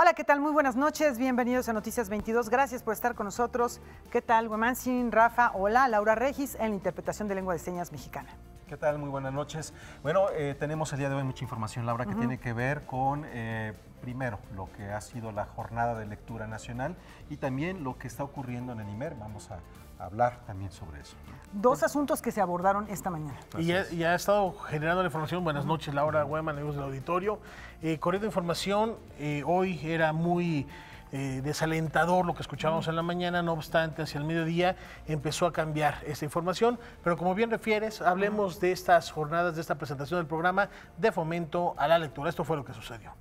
Hola, ¿qué tal? Muy buenas noches, bienvenidos a Noticias 22. Gracias por estar con nosotros. ¿Qué tal, Sin Rafa? Hola, Laura Regis en la interpretación de lengua de señas mexicana. ¿Qué tal? Muy buenas noches. Bueno, eh, tenemos el día de hoy mucha información, Laura, que tiene que ver con, eh, primero, lo que ha sido la jornada de lectura nacional y también lo que está ocurriendo en el IMER. Vamos a hablar también sobre eso. Dos asuntos que se abordaron esta mañana. Y ya, ha estado generando la información. Buenas noches, Laura Guayman, amigos del auditorio. Eh, corriendo información, eh, hoy era muy... Eh, desalentador lo que escuchábamos en la mañana, no obstante, hacia el mediodía empezó a cambiar esta información. Pero como bien refieres, hablemos de estas jornadas, de esta presentación del programa de fomento a la lectura. Esto fue lo que sucedió.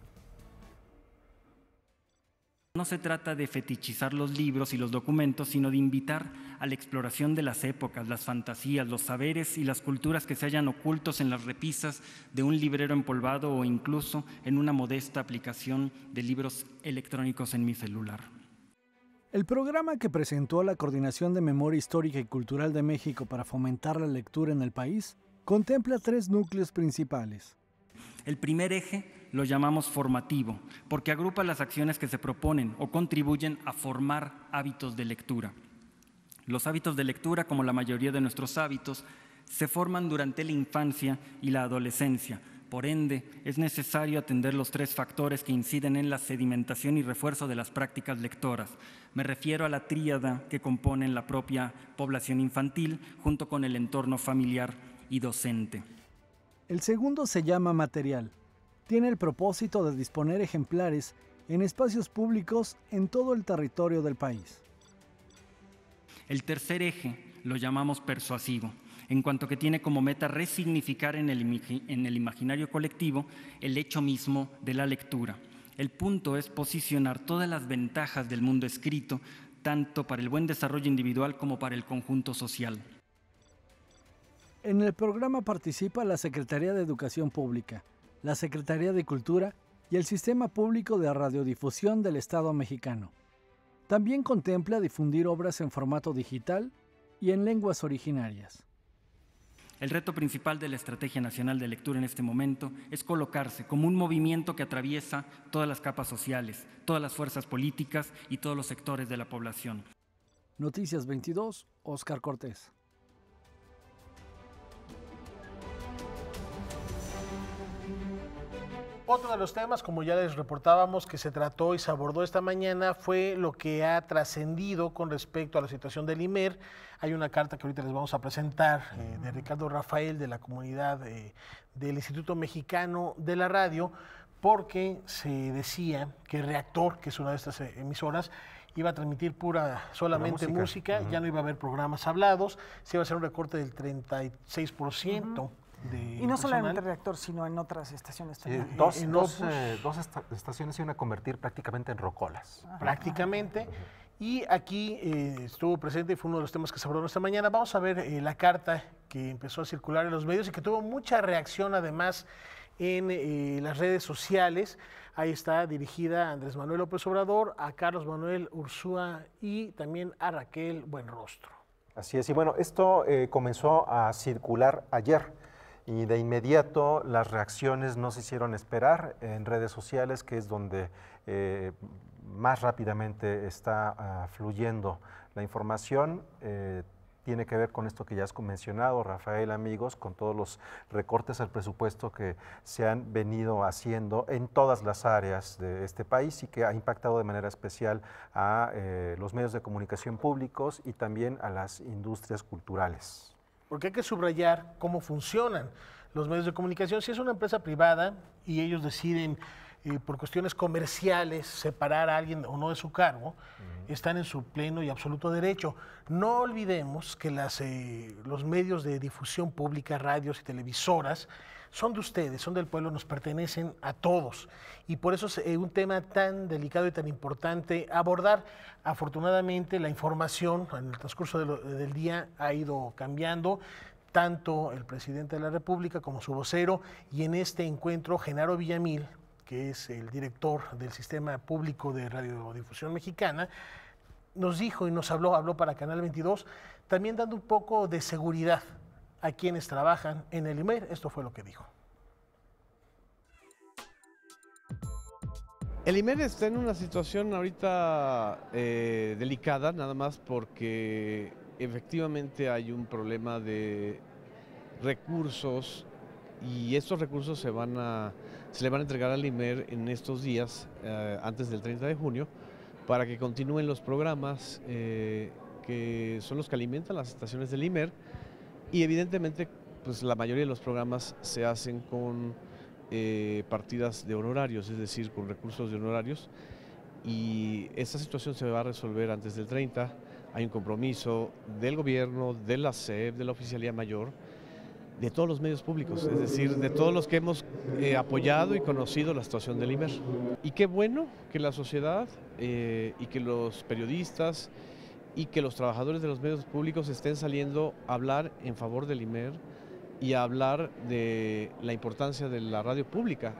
No se trata de fetichizar los libros y los documentos, sino de invitar a la exploración de las épocas, las fantasías, los saberes y las culturas que se hayan ocultos en las repisas de un librero empolvado o incluso en una modesta aplicación de libros electrónicos en mi celular. El programa que presentó la Coordinación de Memoria Histórica y Cultural de México para fomentar la lectura en el país contempla tres núcleos principales. El primer eje lo llamamos formativo, porque agrupa las acciones que se proponen o contribuyen a formar hábitos de lectura. Los hábitos de lectura, como la mayoría de nuestros hábitos, se forman durante la infancia y la adolescencia. Por ende, es necesario atender los tres factores que inciden en la sedimentación y refuerzo de las prácticas lectoras. Me refiero a la tríada que componen la propia población infantil junto con el entorno familiar y docente. El segundo se llama material tiene el propósito de disponer ejemplares en espacios públicos en todo el territorio del país. El tercer eje lo llamamos persuasivo, en cuanto que tiene como meta resignificar en el, en el imaginario colectivo el hecho mismo de la lectura. El punto es posicionar todas las ventajas del mundo escrito, tanto para el buen desarrollo individual como para el conjunto social. En el programa participa la Secretaría de Educación Pública, la Secretaría de Cultura y el Sistema Público de Radiodifusión del Estado mexicano. También contempla difundir obras en formato digital y en lenguas originarias. El reto principal de la Estrategia Nacional de Lectura en este momento es colocarse como un movimiento que atraviesa todas las capas sociales, todas las fuerzas políticas y todos los sectores de la población. Noticias 22, Oscar Cortés. Otro de los temas, como ya les reportábamos, que se trató y se abordó esta mañana fue lo que ha trascendido con respecto a la situación del IMER. Hay una carta que ahorita les vamos a presentar eh, de Ricardo Rafael de la comunidad eh, del Instituto Mexicano de la Radio, porque se decía que Reactor, que es una de estas eh, emisoras, iba a transmitir pura solamente música, ya no iba a haber programas hablados, se iba a hacer un recorte del 36% y no solamente reactor, sino en otras estaciones también. dos, eh, estaciones se iban a convertir prácticamente en rocolas. prácticamente. Y aquí eh, estuvo presente, y fue uno de los temas que se abordó esta mañana. Vamos a ver eh, la carta que empezó a circular en los medios y que tuvo mucha reacción además en las redes sociales. Ahí está dirigida a Andrés Manuel López Obrador, a Carlos Manuel Ursúa y también a Raquel Buenrostro. Así es, y bueno, esto comenzó a circular ayer y de inmediato las reacciones no se hicieron esperar en redes sociales, que es donde eh, más rápidamente está ah, fluyendo la información. Eh, tiene que ver con esto que ya has mencionado, Rafael, amigos, con todos los recortes al presupuesto que se han venido haciendo en todas las áreas de este país y que ha impactado de manera especial a eh, los medios de comunicación públicos y también a las industrias culturales porque hay que subrayar cómo funcionan los medios de comunicación. Si es una empresa privada y ellos deciden eh, por cuestiones comerciales separar a alguien o no de su cargo, están en su pleno y absoluto derecho. No olvidemos que las, eh, los medios de difusión pública, radios y televisoras, son de ustedes, son del pueblo, nos pertenecen a todos. Y por eso es eh, un tema tan delicado y tan importante abordar. Afortunadamente la información en el transcurso del día ha ido cambiando tanto el presidente de la República como su vocero, y en este encuentro Genaro Villamil, que es el director del Sistema Público de Radiodifusión Mexicana, nos dijo y nos habló, habló para Canal 22, también dando un poco de seguridad a quienes trabajan en el IMER. Esto fue lo que dijo. El IMER está en una situación ahorita eh, delicada, nada más porque efectivamente hay un problema de recursos y estos recursos se, van a, se le van a entregar al IMER en estos días, eh, antes del 30 de junio, para que continúen los programas eh, que son los que alimentan las estaciones del IMER y evidentemente, pues la mayoría de los programas se hacen con eh, partidas de honorarios, es decir, con recursos de honorarios. Y esta situación se va a resolver antes del 30. Hay un compromiso del gobierno, de la SEP, de la Oficialía Mayor, de todos los medios públicos, es decir, de todos los que hemos eh, apoyado y conocido la situación del IMER. Y qué bueno que la sociedad eh, y que los periodistas y que los trabajadores de los medios públicos estén saliendo a hablar en favor del IMER y a hablar de la importancia de la radio pública.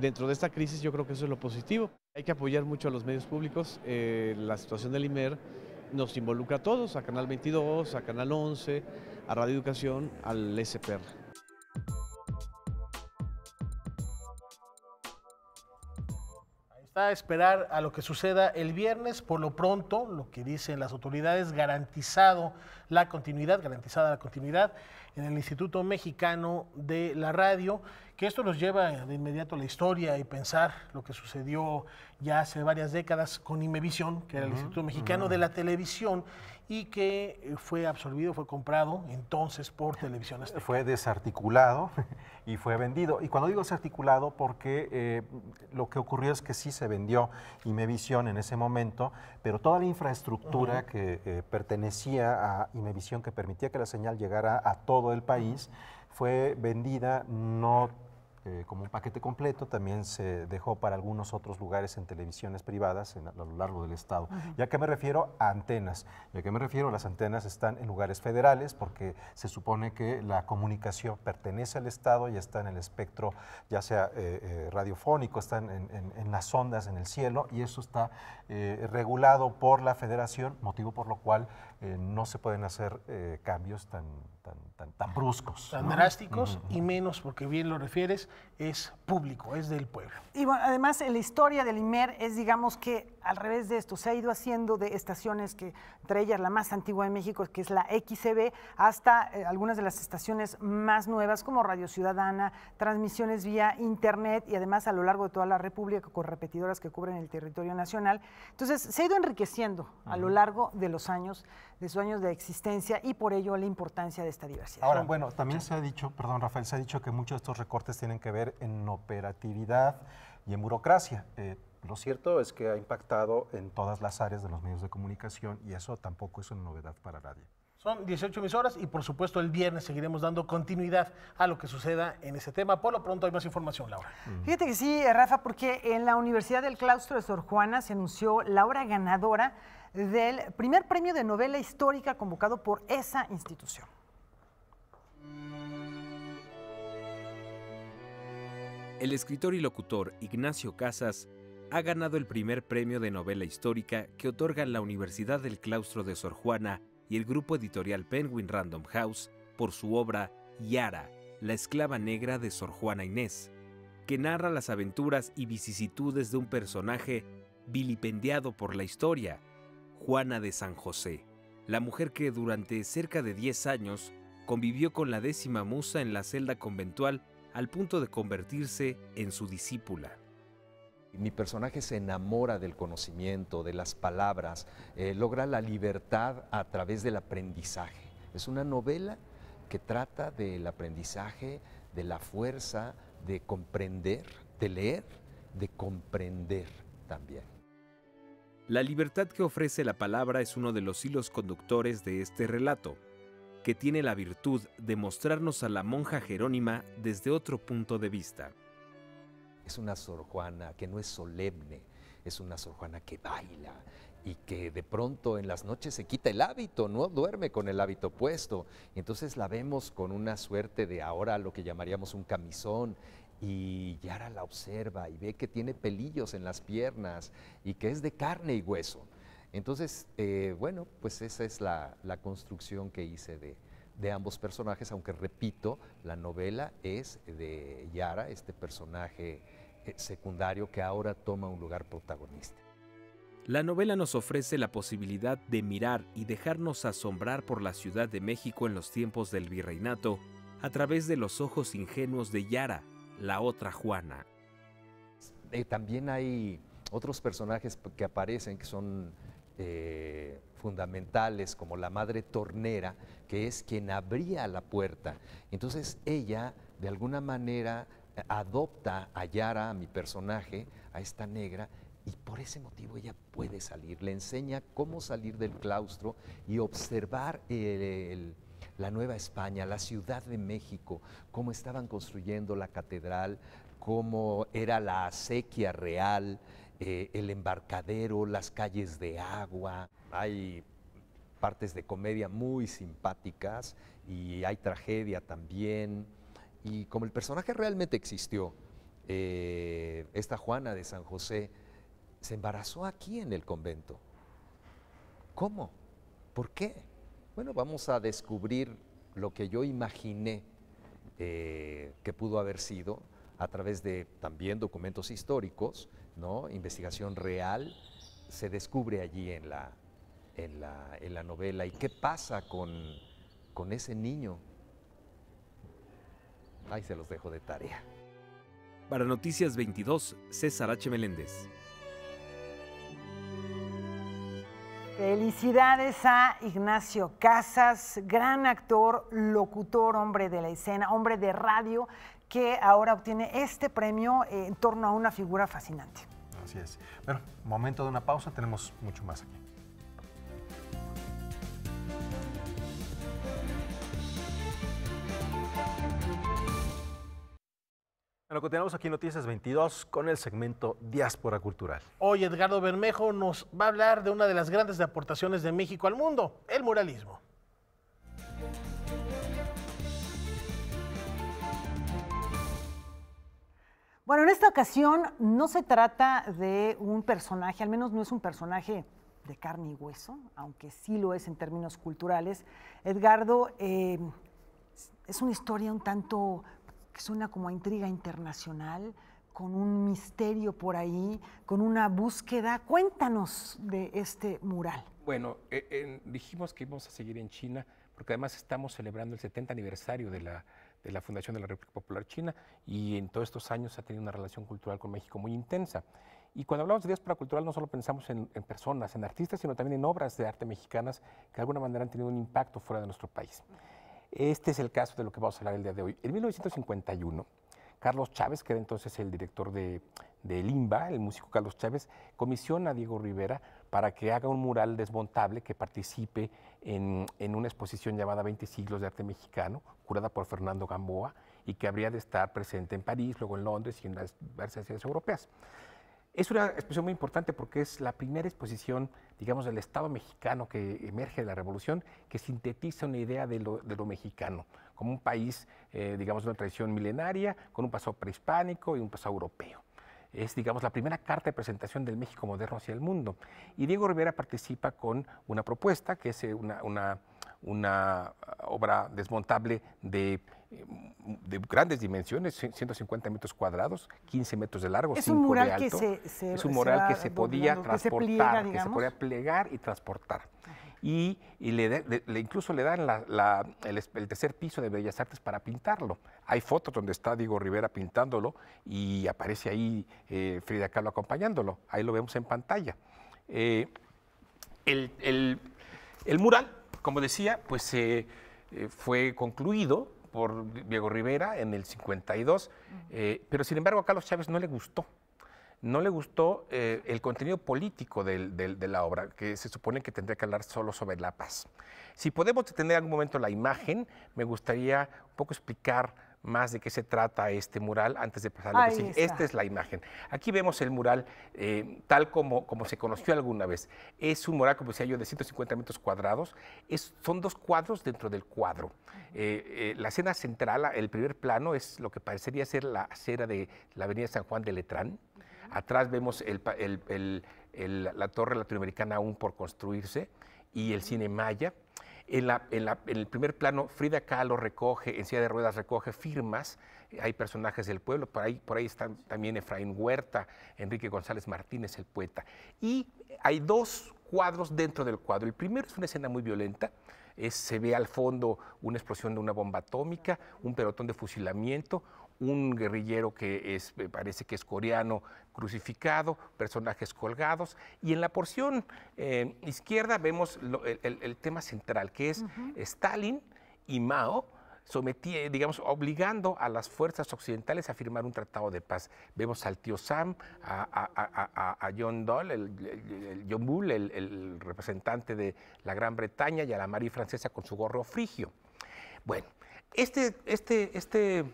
Dentro de esta crisis yo creo que eso es lo positivo. Hay que apoyar mucho a los medios públicos. Eh, la situación del IMER nos involucra a todos, a Canal 22, a Canal 11, a Radio Educación, al SPR. Está a esperar a lo que suceda el viernes. Por lo pronto, lo que dicen las autoridades, garantizado la continuidad, garantizada la continuidad en el Instituto Mexicano de la Radio esto nos lleva de inmediato a la historia y pensar lo que sucedió ya hace varias décadas con Imevisión, que era el Instituto Mexicano de la Televisión, y que fue absorbido, fue comprado entonces por Televisión Azteca. Fue desarticulado y fue vendido. Y cuando digo desarticulado, porque eh, lo que ocurrió es que sí se vendió Imevisión en ese momento, pero toda la infraestructura que eh, pertenecía a Imevisión, que permitía que la señal llegara a todo el país, fue vendida no eh, como un paquete completo, también se dejó para algunos otros lugares en televisiones privadas en, a lo largo del Estado. Ya ¿Y a qué me refiero? A antenas. ¿Y a qué me refiero? Las antenas están en lugares federales porque se supone que la comunicación pertenece al Estado y está en el espectro, ya sea eh, eh, radiofónico, están en, las ondas, en el cielo, y eso está regulado por la federación, motivo por lo cual eh, no se pueden hacer eh, cambios tan, tan, tan, tan, bruscos. Tan drásticos y menos, porque bien lo refieres, es público, es del pueblo. Y bueno, además la historia del IMER es, digamos que, al revés de esto, se ha ido haciendo de estaciones que, entre ellas la más antigua de México, que es la XCB, hasta eh, algunas de las estaciones más nuevas como Radio Ciudadana, transmisiones vía Internet y además a lo largo de toda la República con repetidoras que cubren el territorio nacional. Entonces, se ha ido enriqueciendo a lo largo de los años, de sus años de existencia y por ello la importancia de esta diversidad. Ahora, bueno, también se ha dicho, perdón Rafael, se ha dicho que muchos de estos recortes tienen que ver en operatividad y en burocracia. Eh, lo cierto es que ha impactado en todas las áreas de los medios de comunicación y eso tampoco es una novedad para nadie. Son 18 emisoras y por supuesto el viernes seguiremos dando continuidad a lo que suceda en ese tema. Por lo pronto hay más información, Laura. Fíjate que sí, Rafa, porque en la Universidad del Claustro de Sor Juana se anunció la hora ganadora del primer premio de novela histórica convocado por esa institución. El escritor y locutor Ignacio Casas ha ganado el primer premio de novela histórica que otorgan la Universidad del Claustro de Sor Juana y el grupo editorial Penguin Random House por su obra Yara, la esclava negra de Sor Juana Inés, que narra las aventuras y vicisitudes de un personaje vilipendiado por la historia, Juana de San José, la mujer que durante cerca de 10 años convivió con la décima musa en la celda conventual al punto de convertirse en su discípula. Mi personaje se enamora del conocimiento, de las palabras, eh, logra la libertad a través del aprendizaje. Es una novela que trata del aprendizaje, de la fuerza, de comprender, de leer, de comprender también. La libertad que ofrece la palabra es uno de los hilos conductores de este relato, que tiene la virtud de mostrarnos a la monja Jerónima desde otro punto de vista es una Sor Juana que no es solemne, es una Sor Juana que baila y que de pronto en las noches se quita el hábito, no duerme con el hábito puesto. entonces la vemos con una suerte de ahora lo que llamaríamos un camisón y Yara la observa y ve que tiene pelillos en las piernas y que es de carne y hueso. Entonces, eh, bueno, pues esa es la construcción que hice de, de ambos personajes, aunque repito, la novela es de Yara, este personaje eh, secundario que ahora toma un lugar protagonista. La novela nos ofrece la posibilidad de mirar y dejarnos asombrar por la Ciudad de México en los tiempos del virreinato a través de los ojos ingenuos de Yara, la otra Juana. Eh, también hay otros personajes que aparecen que son eh, fundamentales como la madre tornera, que es quien abría la puerta. Entonces ella, de alguna manera, adopta a Yara, a mi personaje, a esta negra, y por ese motivo ella puede salir, le enseña cómo salir del claustro y observar eh, la Nueva España, la Ciudad de México, cómo estaban construyendo la catedral, cómo era la acequia real, eh, el embarcadero, las calles de agua hay partes de comedia muy simpáticas y hay tragedia también. Y como el personaje realmente existió, eh, esta Juana de San José se embarazó aquí en el convento. ¿Cómo? ¿Por qué? Bueno, vamos a descubrir lo que yo imaginé eh, que pudo haber sido a través de también documentos históricos, ¿no? investigación real, se descubre allí en la, en la, novela. ¿Y qué pasa con, con ese niño? Ahí se los dejo de tarea. Para Noticias 22, César H. Meléndez. Felicidades a Ignacio Casas, gran actor, locutor, hombre de la escena, hombre de radio, que ahora obtiene este premio en torno a una figura fascinante. Así es. Bueno, momento de una pausa, tenemos mucho más aquí. Bueno, continuamos aquí en Noticias 22 con el segmento Diáspora Cultural. Hoy Edgardo Bermejo nos va a hablar de una de las grandes aportaciones de México al mundo, el muralismo. Bueno, en esta ocasión no se trata de un personaje, al menos no es un personaje de carne y hueso, aunque sí lo es en términos culturales. Edgardo eh, es una historia un tanto que suena como a intriga internacional, con un misterio por ahí, con una búsqueda. Cuéntanos de este mural. Bueno, eh, dijimos que íbamos a seguir en China, porque además estamos celebrando el 70 aniversario de la, Fundación de la República Popular China y en todos estos años ha tenido una relación cultural con México muy intensa. Y cuando hablamos de diáspora cultural no solo pensamos en, personas, en artistas, sino también en obras de arte mexicanas que de alguna manera han tenido un impacto fuera de nuestro país. Este es el caso de lo que vamos a hablar el día de hoy. En 1951, Carlos Chávez, que era entonces el director de, Limba, el músico Carlos Chávez, comisiona a Diego Rivera para que haga un mural desmontable que participe en, una exposición llamada 20 siglos de arte mexicano, curada por Fernando Gamboa, y que habría de estar presente en París, luego en Londres y en las diversas ciudades europeas. Es una exposición muy importante porque es la primera exposición, digamos, del Estado mexicano que emerge de la Revolución, que sintetiza una idea de lo, mexicano, como un país, eh, digamos, de una tradición milenaria, con un pasado prehispánico y un pasado europeo. Es, digamos, la primera carta de presentación del México moderno hacia el mundo. Y Diego Rivera participa con una propuesta, que es eh, una obra desmontable de de grandes dimensiones, 150 metros cuadrados, 15 metros de largo, es un mural Que se, podía transportar, que se, podía plegar y transportar. Y, le, incluso le dan el, tercer piso de Bellas Artes para pintarlo. Hay fotos donde está Diego Rivera pintándolo y aparece ahí eh, Frida Kahlo acompañándolo. Ahí lo vemos en pantalla. Eh, el, mural, como decía, pues se eh, fue concluido por Diego Rivera en el 52, eh, pero sin embargo a Carlos Chávez no le gustó. No le gustó eh, el contenido político de la obra, que se supone que tendría que hablar solo sobre la paz. Si podemos detener algún momento la imagen, me gustaría un poco explicar más de qué se trata este mural antes de pasar a la Esta es la imagen. Aquí vemos el mural eh, tal como, como se conoció alguna vez. Es un mural, como decía yo, de 150 metros cuadrados. son dos cuadros dentro del cuadro. Eh, eh, la escena central, el primer plano, es lo que parecería ser la acera de la avenida San Juan de Letrán. Atrás vemos la torre latinoamericana aún por construirse y el cine Maya. En, el primer plano, Frida Kahlo recoge, en silla de ruedas recoge firmas, eh, hay personajes del pueblo, por ahí, por ahí están también Efraín Huerta, Enrique González Martínez, el poeta. Y hay dos cuadros dentro del cuadro. El primero es una escena muy violenta, se ve al fondo una explosión de una bomba atómica, un pelotón de fusilamiento, un guerrillero que parece que es coreano crucificado, personajes colgados. Y en la porción eh, izquierda vemos el, tema central, que es Stalin y Mao digamos, obligando a las fuerzas occidentales a firmar un tratado de paz. Vemos al tío Sam, a, John el, John Bull, el, representante de la Gran Bretaña, y a la María Francesa con su gorro frigio. Bueno, este, este, este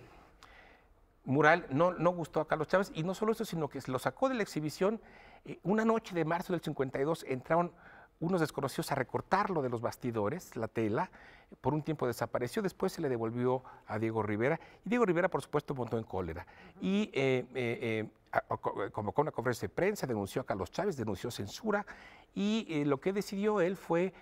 mural no, no gustó a Carlos Chávez y no solo eso, sino que lo sacó de la exhibición. Eh, una noche de marzo del 52 entraron unos desconocidos a recortarlo de los bastidores, la tela, por un tiempo desapareció, después se le devolvió a Diego Rivera y Diego Rivera, por supuesto, montó en cólera. Y eh, eh, convocó una conferencia de prensa, denunció a Carlos Chávez, denunció censura y lo que decidió él fue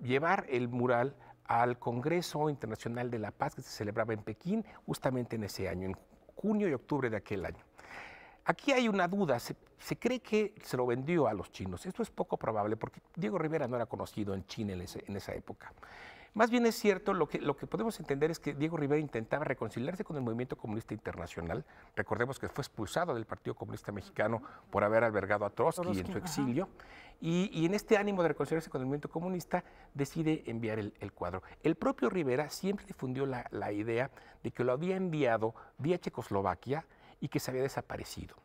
llevar el mural al Congreso Internacional de la Paz que se celebraba en Pekín justamente en ese año, en junio y octubre de aquel año. Aquí hay una duda, se, cree que se lo vendió a los chinos. Esto es poco probable porque Diego Rivera no era conocido en China en, esa época. Más bien es cierto, lo que, lo que podemos entender es que Diego Rivera intentaba reconciliarse con el movimiento comunista internacional. Recordemos que fue expulsado del Partido Comunista Mexicano por haber albergado a Trotsky, en su exilio. Y, en este ánimo de reconciliarse con el movimiento comunista, decide enviar el, cuadro. El propio Rivera siempre difundió la, idea de que lo había enviado vía Checoslovaquia y que se había desaparecido.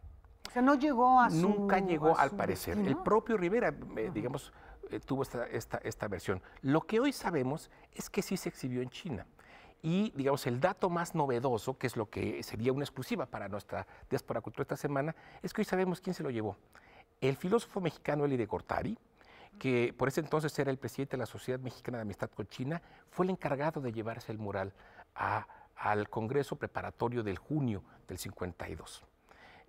O sea, no llegó a su... Nunca llegó, al parecer. El propio Rivera, eh, digamos, eh, tuvo esta, esta versión. Lo que hoy sabemos es que sí se exhibió en China. Y, digamos, el dato más novedoso, que es lo que sería una exclusiva para nuestra diáspora cultural esta semana, es que hoy sabemos quién se lo llevó. El filósofo mexicano Eli de Cortari, que por ese entonces era el presidente de la Sociedad Mexicana de Amistad con China, fue el encargado de llevarse el mural al Congreso Preparatorio del junio del 52.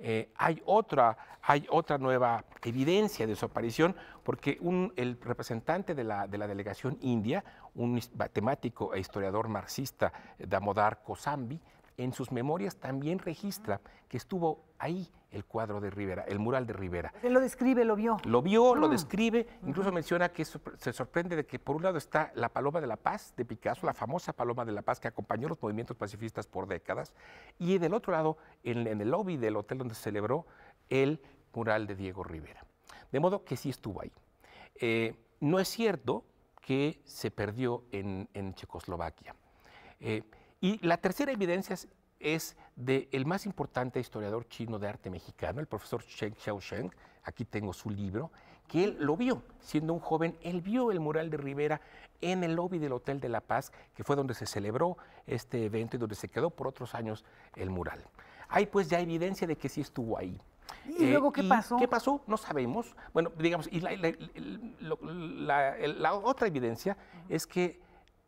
Eh, hay, otra, hay otra nueva evidencia de su aparición, porque el representante de la, delegación india, un matemático e historiador marxista, eh, Damodar Kosambi, en sus memorias también registra que estuvo ahí el cuadro de Rivera, el mural de Rivera. Pues él lo describe, lo vio. Lo vio, lo ah. describe, incluso menciona que se sorprende de que por un lado está la Paloma de la Paz de Picasso, la famosa Paloma de la Paz que acompañó los movimientos pacifistas por décadas, y del otro lado, en, el lobby del hotel donde se celebró el mural de Diego Rivera. De modo que sí estuvo ahí. Eh, no es cierto que se perdió en, Checoslovaquia. Eh, y la tercera evidencia es, de del más importante historiador chino de arte mexicano, el profesor cheng Xiaosheng, aquí tengo su libro, que él lo vio, siendo un joven, él vio el mural de Rivera en el lobby del Hotel de La Paz, que fue donde se celebró este evento y donde se quedó por otros años el mural. Hay pues ya evidencia de que sí estuvo ahí. ¿Y luego eh, qué pasó? ¿Qué pasó? No sabemos. Bueno, digamos, y la, otra evidencia es que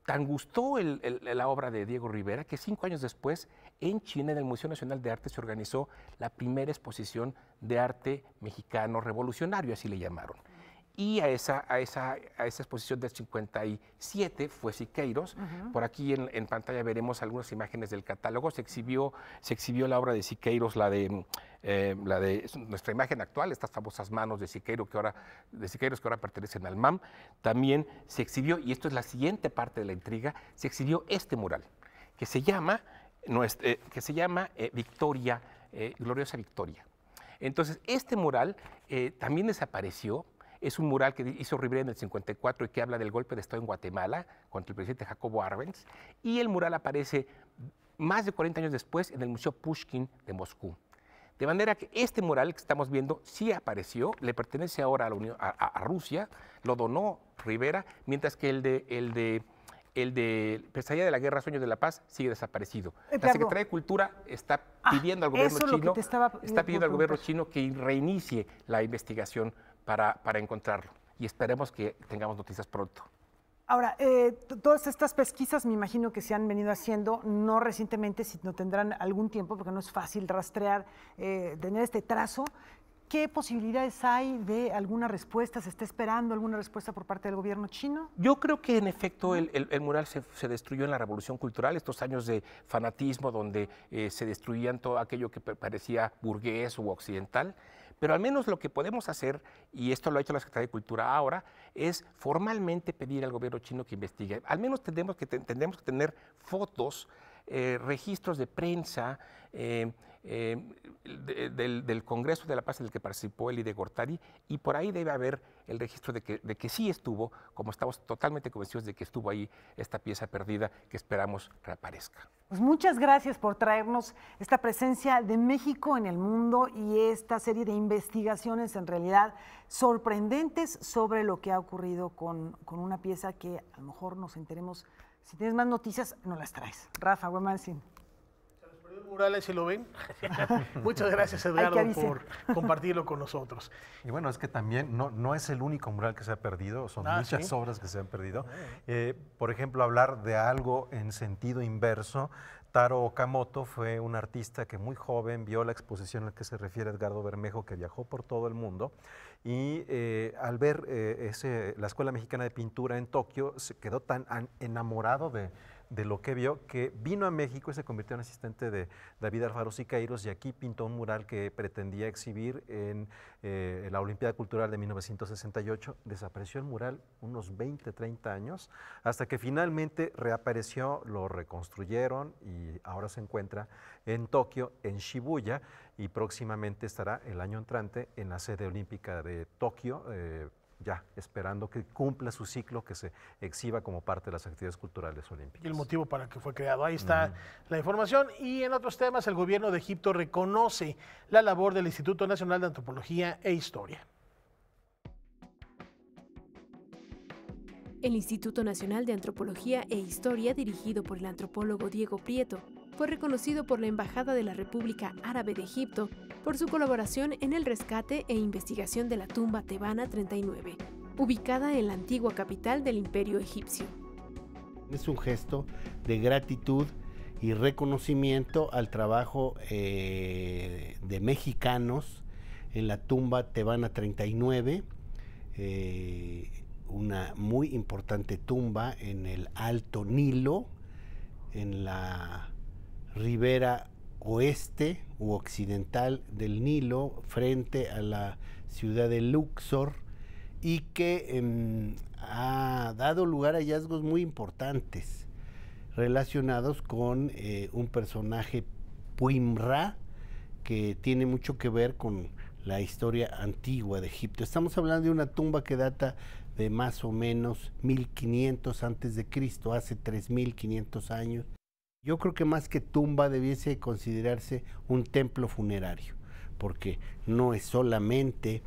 tan gustó la obra de Diego Rivera que cinco años después, en China, en el Museo Nacional de Arte, se organizó la primera exposición de arte mexicano revolucionario, así le llamaron. Y a esa, a esa, exposición del 57 fue Siqueiros. Por aquí en, pantalla veremos algunas imágenes del catálogo. Se exhibió, se exhibió la obra de Siqueiros, la de, eh, la de nuestra imagen actual, estas famosas manos de, que ahora, de Siqueiros que ahora pertenecen al MAM. También se exhibió, y esto es la siguiente parte de la intriga, se exhibió este mural, que se llama, eh, que se llama eh, Victoria, Gloriosa Victoria. Entonces, este mural también desapareció es un mural que hizo Rivera en el 54 y que habla del golpe de Estado en Guatemala contra el presidente Jacobo Arbenz. Y el mural aparece más de 40 años después en el Museo Pushkin de Moscú. De manera que este mural que estamos viendo sí apareció, le pertenece ahora a, Rusia, lo donó Rivera, mientras que el de, el de el de Pesadilla de la Guerra, Sueño de la Paz, sigue desaparecido. La Secretaría de Cultura ah, está pidiendo al gobierno chino, está pidiendo al gobierno chino que reinicie la investigación para, encontrarlo. Y esperemos que tengamos noticias pronto. Ahora, eh, todas estas pesquisas me imagino que se han venido haciendo, no recientemente, sino tendrán algún tiempo, porque no es fácil rastrear, eh, tener este trazo. ¿Qué posibilidades hay de alguna respuesta? ¿Se está esperando alguna respuesta por parte del gobierno chino? Yo creo que en efecto el, mural se, destruyó en la Revolución Cultural, estos años de fanatismo donde eh, se destruían todo aquello que parecía burgués u occidental. Pero al menos lo que podemos hacer, y esto lo ha hecho la Secretaría de Cultura ahora, es formalmente pedir al gobierno chino que investigue. Al menos tendremos que, que tener fotos eh, registros de prensa eh, eh, del, Congreso de la Paz en el que participó Eli de Gortari, y por ahí debe haber el registro de que, de que sí estuvo, como estamos totalmente convencidos de que estuvo ahí esta pieza perdida que esperamos reaparezca. Pues muchas gracias por traernos esta presencia de México en el mundo y esta serie de investigaciones en realidad sorprendentes sobre lo que ha ocurrido con, con una pieza que a lo mejor nos enteremos si tienes más noticias, no las traes. Rafa Wemansin. Murales, ¿eh? si lo ven. Muchas gracias, Eduardo, por compartirlo con nosotros. Y bueno, es que también no, no es el único mural que se ha perdido, son ah, muchas obras que se han perdido. Ah. Eh, por ejemplo, hablar de algo en sentido inverso Taro Okamoto fue un artista que muy joven vio la exposición a la que se refiere Edgardo Bermejo, que viajó por todo el mundo, y eh, al ver eh, la Escuela Mexicana de Pintura en Tokio, se quedó tan enamorado de, de lo que vio, que vino a México y se convirtió en asistente de David Alfaro Siqueiros y aquí pintó un mural que pretendía exhibir en eh, la Olimpiada Cultural de 1968. Desapareció el mural unos 20, 30 años, hasta que finalmente reapareció, lo reconstruyeron y ahora se encuentra en Tokio, en Shibuya, y próximamente estará el año entrante en la sede olímpica de Tokio. Eh, ya esperando que cumpla su ciclo, que se exhiba como parte de las actividades culturales olímpicas. Y el motivo para que fue creado. Ahí está la información. Y en otros temas, el gobierno de Egipto reconoce la labor del Instituto Nacional de Antropología e Historia. El Instituto Nacional de Antropología e Historia, dirigido por el antropólogo Diego Prieto, fue reconocido por la Embajada de la República Árabe de Egipto por su colaboración en el rescate e investigación de la tumba tebana 39, ubicada en la antigua capital del imperio egipcio. Es un gesto de gratitud y reconocimiento al trabajo eh, de mexicanos en la tumba tebana 39. Eh, una muy importante tumba en el Alto Nilo, en la ribera oeste u occidental del Nilo frente a la ciudad de Luxor y que em, ha dado lugar a hallazgos muy importantes relacionados con eh, un personaje Puimra que tiene mucho que ver con la historia antigua de Egipto. Estamos hablando de una tumba que data de más o menos 1500 antes de Cristo, hace 3500 años. Yo creo que más que tumba debiese considerarse un templo funerario, porque no es solamente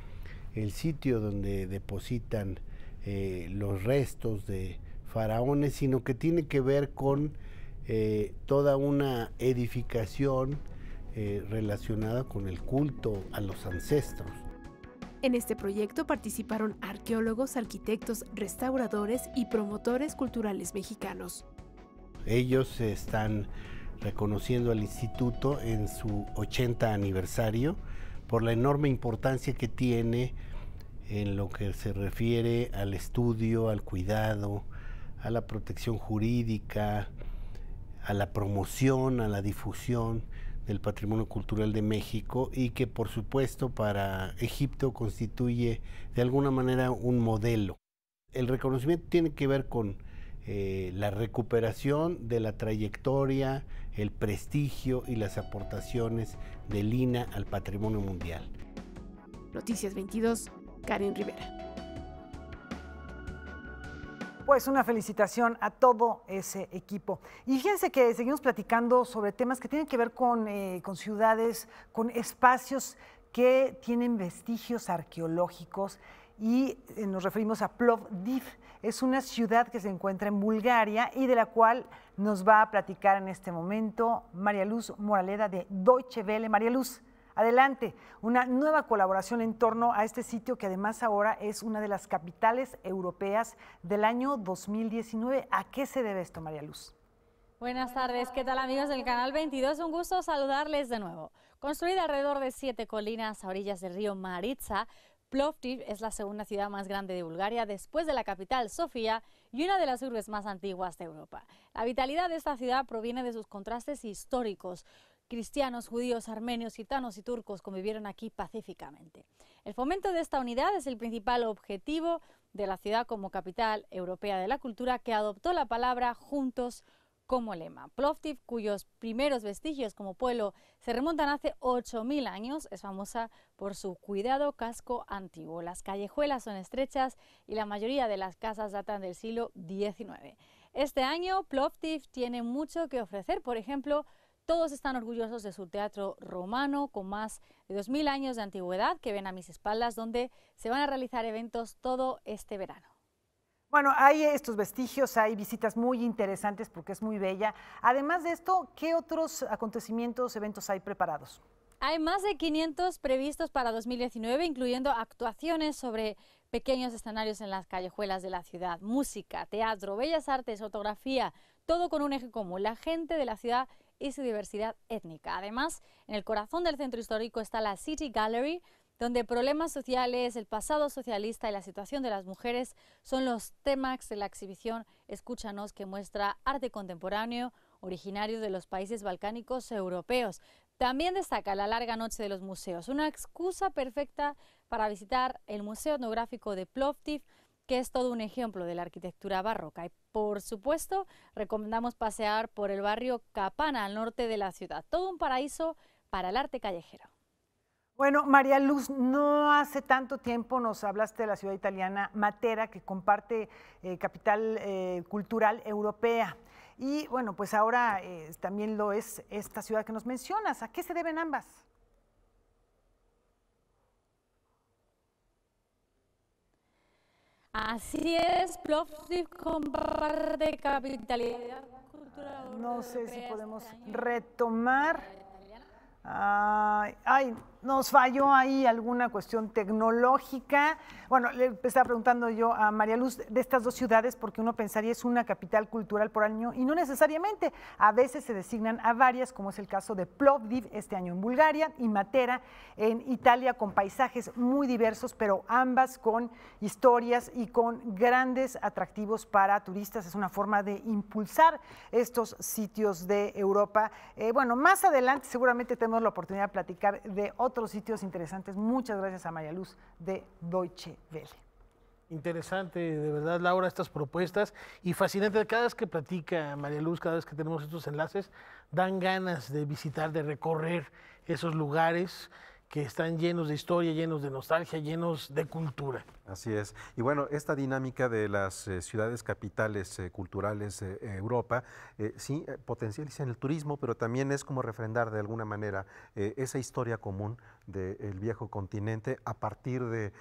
el sitio donde depositan eh, los restos de faraones, sino que tiene que ver con eh, toda una edificación eh, relacionada con el culto a los ancestros. En este proyecto participaron arqueólogos, arquitectos, restauradores y promotores culturales mexicanos. Ellos están reconociendo al instituto en su 80 aniversario por la enorme importancia que tiene en lo que se refiere al estudio, al cuidado, a la protección jurídica, a la promoción, a la difusión del patrimonio cultural de México y que por supuesto para Egipto constituye de alguna manera un modelo. El reconocimiento tiene que ver con eh, la recuperación de la trayectoria, el prestigio y las aportaciones de Lina al patrimonio mundial. Noticias 22, Karen Rivera. Pues una felicitación a todo ese equipo. Y fíjense que seguimos platicando sobre temas que tienen que ver con, eh, con ciudades, con espacios que tienen vestigios arqueológicos y eh, nos referimos a Plovdiv. Es una ciudad que se encuentra en Bulgaria y de la cual nos va a platicar en este momento María Luz Moraleda de Deutsche Welle. María Luz, adelante. Una nueva colaboración en torno a este sitio que además ahora es una de las capitales europeas del año 2019. ¿A qué se debe esto, María Luz? Buenas tardes, ¿qué tal amigos del Canal 22? Un gusto saludarles de nuevo. Construida alrededor de siete colinas a orillas del río Maritza, Plovdiv es la segunda ciudad más grande de Bulgaria después de la capital Sofía y una de las urbes más antiguas de Europa. La vitalidad de esta ciudad proviene de sus contrastes históricos. Cristianos, judíos, armenios, gitanos y turcos convivieron aquí pacíficamente. El fomento de esta unidad es el principal objetivo de la ciudad como capital europea de la cultura que adoptó la palabra juntos como lema. Plovdiv, cuyos primeros vestigios como pueblo se remontan hace 8.000 años, es famosa por su cuidado casco antiguo. Las callejuelas son estrechas y la mayoría de las casas datan del siglo XIX. Este año Plovdiv tiene mucho que ofrecer, por ejemplo, todos están orgullosos de su teatro romano con más de 2.000 años de antigüedad que ven a mis espaldas, donde se van a realizar eventos todo este verano. Bueno, hay estos vestigios, hay visitas muy interesantes porque es muy bella. Además de esto, ¿qué otros acontecimientos, eventos hay preparados? Hay más de 500 previstos para 2019, incluyendo actuaciones sobre pequeños escenarios en las callejuelas de la ciudad, música, teatro, bellas artes, fotografía, todo con un eje común, la gente de la ciudad y su diversidad étnica. Además, en el corazón del centro histórico está la City Gallery, donde problemas sociales, el pasado socialista y la situación de las mujeres son los temas de la exhibición Escúchanos que muestra arte contemporáneo originario de los países balcánicos europeos. También destaca la larga noche de los museos, una excusa perfecta para visitar el Museo Etnográfico de Plovdiv, que es todo un ejemplo de la arquitectura barroca. Y por supuesto, recomendamos pasear por el barrio Capana, al norte de la ciudad, todo un paraíso para el arte callejero. Bueno, María Luz, no hace tanto tiempo nos hablaste de la ciudad italiana Matera, que comparte eh, capital eh, cultural europea. Y bueno, pues ahora eh, también lo es esta ciudad que nos mencionas. ¿A qué se deben ambas? Así es, Plovdiv comparte capitalidad cultural. No sé si podemos retomar. ay nos falló ahí alguna cuestión tecnológica. Bueno, le estaba preguntando yo a María Luz de estas dos ciudades porque uno pensaría es una capital cultural por año y no necesariamente. A veces se designan a varias, como es el caso de Plovdiv este año en Bulgaria y Matera en Italia con paisajes muy diversos, pero ambas con historias y con grandes atractivos para turistas. Es una forma de impulsar estos sitios de Europa. Eh, bueno, más adelante seguramente tenemos la oportunidad de platicar de otros otros sitios interesantes. Muchas gracias a María Luz de Deutsche Welle. Interesante, de verdad, Laura, estas propuestas y fascinante. Cada vez que platica María Luz, cada vez que tenemos estos enlaces, dan ganas de visitar, de recorrer esos lugares que están llenos de historia, llenos de nostalgia, llenos de cultura. Así es. Y bueno, esta dinámica de las eh, ciudades capitales eh, culturales de eh, Europa, sí, potencializan el turismo, pero también es como refrendar de alguna manera esa historia común del viejo continente a partir de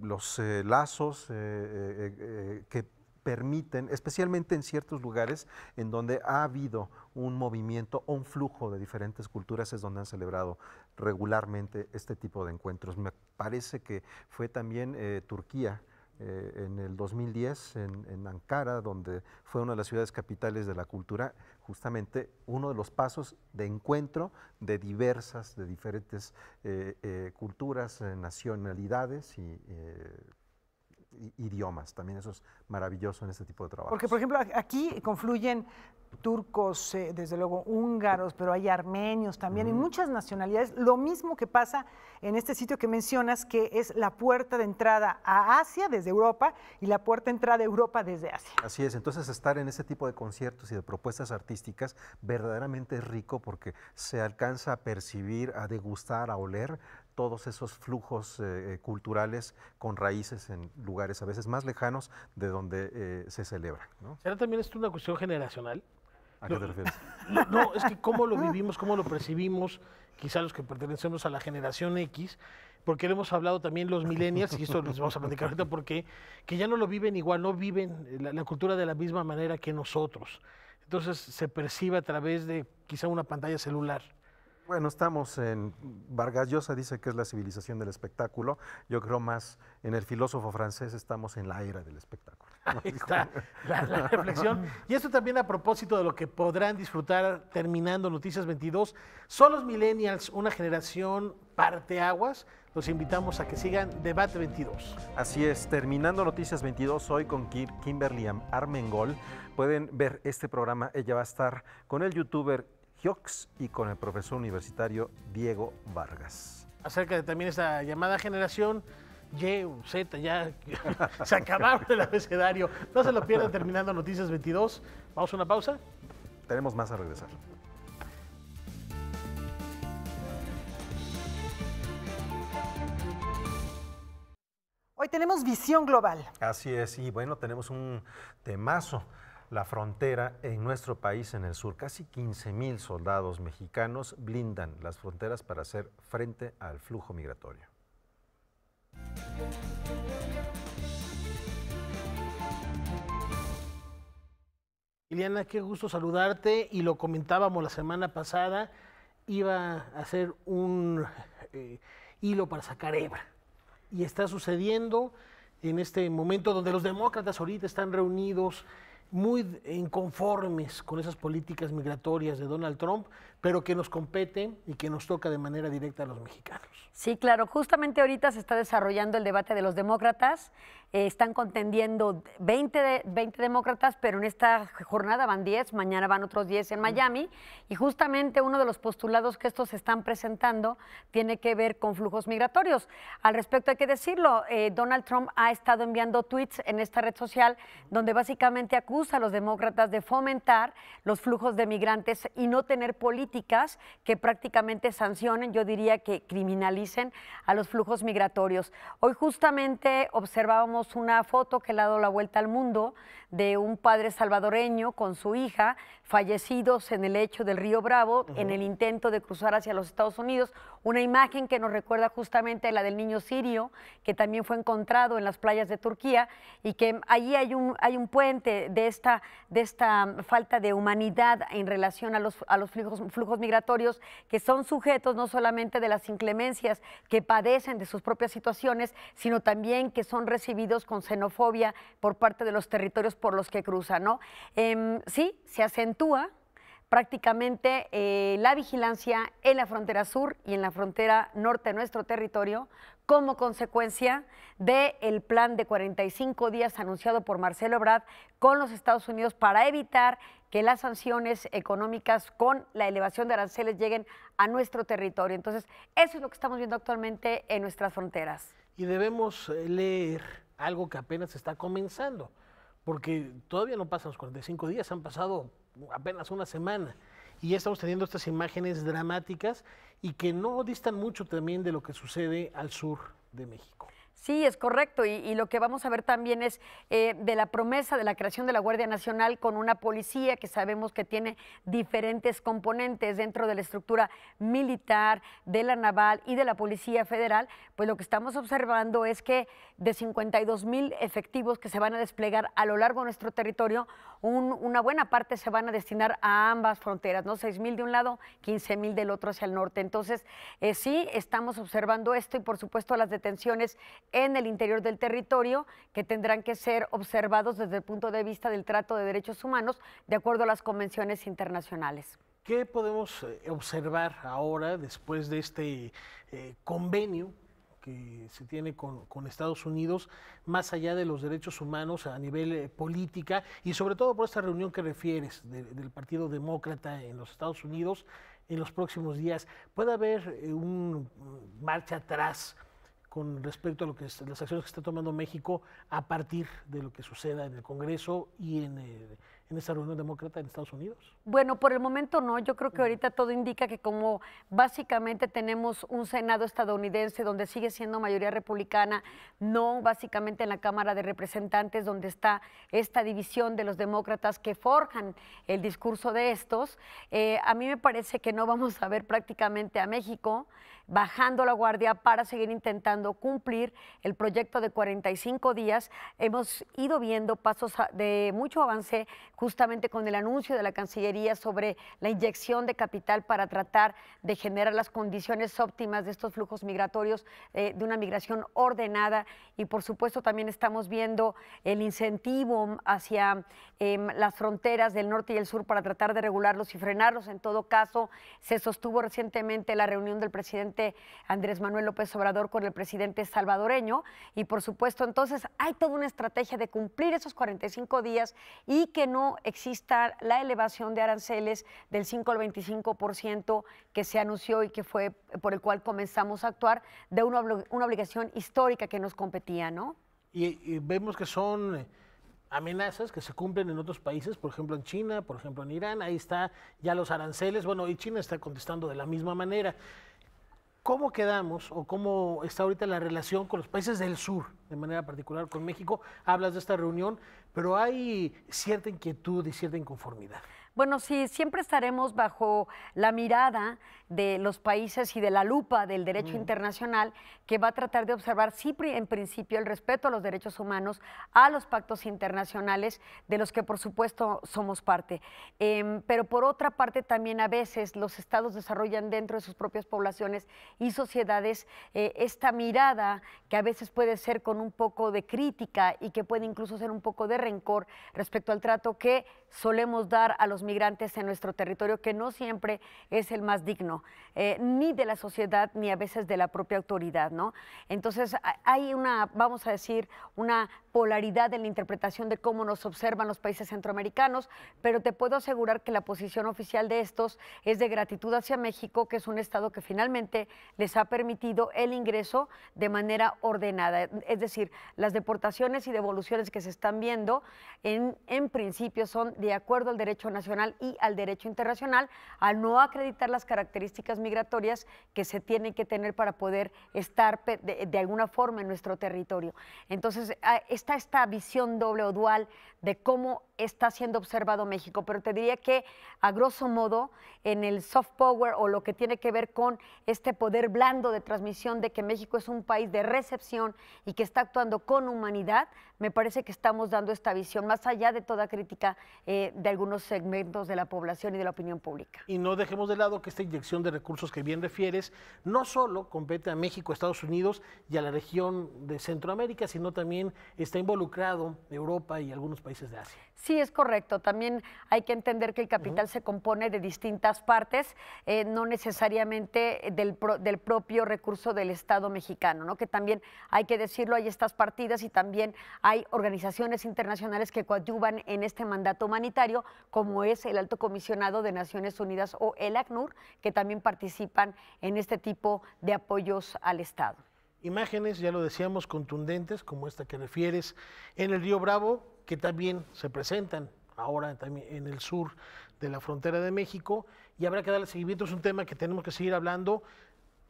los lazos que permiten, especialmente en ciertos lugares en donde ha habido un movimiento o un flujo de diferentes culturas, es donde han celebrado regularmente este tipo de encuentros. Me parece que fue también eh, Turquía. Eh, en el 2010, en, en, Ankara, donde fue una de las ciudades capitales de la cultura, justamente uno de los pasos de encuentro de diversas, de diferentes eh, culturas, nacionalidades y idiomas. También eso es maravilloso en este tipo de trabajo. Porque, por ejemplo, aquí confluyen turcos, eh, desde luego húngaros, pero hay armenios también, y muchas nacionalidades. Lo mismo que pasa en este sitio que mencionas, que es la puerta de entrada a Asia desde Europa y la puerta de entrada a Europa desde Asia. Así es, entonces estar en ese tipo de conciertos y de propuestas artísticas verdaderamente es rico porque se alcanza a percibir, a degustar, a oler todos esos flujos eh, eh, culturales con raíces en lugares a veces más lejanos de donde eh, se celebra. ¿no? ¿Será también esto una cuestión generacional? ¿A qué te refieres? No, es que cómo lo vivimos, cómo lo percibimos, quizá los que pertenecemos a la generación X, porque hemos hablado también los millennials, y esto les vamos a platicar ahorita, porque que ya no lo viven igual, no viven la cultura de la misma manera que nosotros. Entonces se percibe a través de quizá una pantalla celular. Bueno, estamos en. Vargas Llosa dice que es la civilización del espectáculo. Yo creo más en el filósofo francés, estamos en la era del espectáculo. está la, reflexión. Y esto también a propósito de lo que podrán disfrutar terminando Noticias 22. Son los Millennials una generación parteaguas. Los invitamos a que sigan Debate 22. Así es, terminando Noticias 22 hoy con Kimberly Armengol. Pueden ver este programa. Ella va a estar con el youtuber y con el profesor universitario Diego Vargas. Acerca de también esta llamada generación Y, Z, ya se acabaron el abecedario. No se lo pierdan terminando Noticias 22. Vamos a una pausa. Tenemos más a regresar. Hoy tenemos visión global. Así es, y bueno, tenemos un temazo la frontera en nuestro país en el sur. Casi 15 mil soldados mexicanos blindan las fronteras para hacer frente al flujo migratorio. Liliana, qué gusto saludarte y lo comentábamos la semana pasada, iba a hacer un eh, hilo para sacar hebra. Y está sucediendo en este momento donde los demócratas ahorita están reunidos muy inconformes con esas políticas migratorias de Donald Trump, pero que nos competen y que nos toca de manera directa a los mexicanos. Sí, claro, justamente ahorita se está desarrollando el debate de los demócratas eh, están contendiendo 20, 20 demócratas, pero en esta jornada van 10, mañana van otros 10 en mm. Miami. Y justamente uno de los postulados que estos están presentando tiene que ver con flujos migratorios. Al respecto hay que decirlo, eh, Donald Trump ha estado enviando tweets en esta red social donde básicamente acusa a los demócratas de fomentar los flujos de migrantes y no tener políticas que prácticamente sancionen, yo diría que criminalicen a los flujos migratorios. Hoy justamente observábamos una foto que le ha dado la vuelta al mundo de un padre salvadoreño con su hija fallecidos en el hecho del río Bravo en el intento de cruzar hacia los Estados Unidos. Una imagen que nos recuerda justamente la del niño sirio que también fue encontrado en las playas de Turquía y que allí hay un, hay un puente de esta, de esta falta de humanidad en relación a los, a los flujos, flujos migratorios que son sujetos no solamente de las inclemencias que padecen de sus propias situaciones, sino también que son recibidos con xenofobia por parte de los territorios por los que cruzan, ¿no? Em, sí, se acentúa prácticamente eh, la vigilancia en la frontera sur y en la frontera norte de nuestro territorio como consecuencia del plan de 45 días anunciado por Marcelo Brad con los Estados Unidos para evitar que las sanciones económicas con la elevación de aranceles lleguen a nuestro territorio. Entonces, eso es lo que estamos viendo actualmente en nuestras fronteras. Y debemos eh, leer algo que apenas está comenzando, porque todavía no pasan los 45 días, han pasado apenas una semana y ya estamos teniendo estas imágenes dramáticas y que no distan mucho también de lo que sucede al sur de México. Sí, es correcto. Y, lo que vamos a ver también es eh, de la promesa de la creación de la Guardia Nacional con una policía que sabemos que tiene diferentes componentes dentro de la estructura militar, de la naval y de la Policía Federal. Pues lo que estamos observando es que de 52 mil efectivos que se van a desplegar a lo largo de nuestro territorio, una buena parte se van a destinar a ambas fronteras, ¿no? 6 mil de un lado, 15.000 mil del otro hacia el norte. Entonces, eh, sí, estamos observando esto y, por supuesto, las detenciones en el interior del territorio que tendrán que ser observados desde el punto de vista del trato de derechos humanos de acuerdo a las convenciones internacionales. ¿Qué podemos eh, observar ahora después de este eh, convenio que se tiene con, Estados Unidos, más allá de los derechos humanos a nivel eh, política y sobre todo por esta reunión que refieres del Partido Demócrata en los Estados Unidos en los próximos días. ¿Puede haber una eh, un mm, marcha atrás? con respecto a lo que las acciones que está tomando México a partir de lo que suceda en el Congreso y en, el, eh, en esa reunión demócrata en Estados Unidos? Bueno, por el momento no. Yo creo que ahorita todo indica que como básicamente tenemos un Senado estadounidense donde sigue siendo mayoría republicana, no básicamente en la Cámara de Representantes donde está esta división de los demócratas que forjan el discurso de estos, eh, a mí me parece que no vamos a ver prácticamente a México bajando la guardia para seguir intentando cumplir el proyecto de 45 días. Hemos ido viendo pasos de mucho avance justamente con el anuncio de la Cancillería sobre la inyección de capital para tratar de generar las condiciones óptimas de estos flujos migratorios, eh, de una migración ordenada. Y por supuesto también estamos viendo el incentivo hacia em, las fronteras del norte y el sur para tratar de regularlos y frenarlos. En todo caso, se sostuvo recientemente la reunión del presidente Andrés Manuel López Obrador con el presidente salvadoreño. Y por supuesto, entonces hay toda una estrategia de cumplir esos 45 días y que no exista la elevación de aranceles del 5 al 25% que se anunció y que fue por el cual comenzamos a actuar de una, obligación histórica que nos competía, ¿no? Y, vemos que son eh, amenazas que se cumplen en otros países, por ejemplo en China, por ejemplo en Irán, ahí está ya los aranceles, bueno, y China está contestando de la misma manera. ¿Cómo quedamos o cómo está ahorita la relación con los países del sur, de manera particular con México? Hablas de esta reunión, pero hay cierta inquietud y cierta inconformidad. Bueno, sí, siempre estaremos bajo la mirada de los países y de la lupa del derecho mm. internacional que va a tratar de observar, sí, en principio, el respeto a los derechos humanos, a los pactos internacionales, de los que por supuesto somos parte. Em, pero por otra parte, también a veces los estados desarrollan dentro de sus propias poblaciones y sociedades eh, esta mirada que a veces puede ser con un poco de crítica y que puede incluso ser un poco de rencor respecto al trato que solemos dar a los migrantes en nuestro territorio, que no siempre es el más digno, eh, ni de la sociedad, ni a veces de la propia autoridad, ¿no? Entonces hay una, vamos a decir, una polaridad en la interpretación de cómo nos observan los países centroamericanos, pero te puedo asegurar que la posición oficial de estos es de gratitud hacia México, que es un Estado que finalmente les ha permitido el ingreso de manera ordenada. Es decir, las deportaciones y devoluciones que se están viendo en, en principio son de acuerdo al derecho nacional y al derecho internacional, al no acreditar las características migratorias que se tienen que tener para poder estar de, alguna forma en nuestro territorio. Entonces, ah, está esta visión doble o dual de cómo está siendo observado México, pero te diría que a grosso modo en el soft power o lo que tiene que ver con este poder blando de transmisión de que México es un país de recepción y que está actuando con humanidad, me parece que estamos dando esta visión, más allá de toda crítica eh, de algunos segmentos de la población y de la opinión pública. Y no dejemos de lado que esta inyección de recursos que bien refieres no solo compete a México, Estados Unidos y a la región de Centroamérica, sino también está involucrado Europa y algunos países de Asia. Sí, es correcto. También hay que entender que el capital se compone de distintas partes, eh, no necesariamente eh, del, del, propio recurso del Estado mexicano, ¿no? que también hay que decirlo, hay estas partidas y también hay organizaciones internacionales que coadyuvan en este mandato humanitario, como es el Alto Comisionado de Naciones Unidas o el ACNUR, que también participan en este tipo de apoyos al Estado. Imágenes, ya lo decíamos, contundentes, como esta que refieres, en el río Bravo, que también se presentan ahora también en el sur de la frontera de México y habrá que darle seguimiento. Es un tema que tenemos que seguir hablando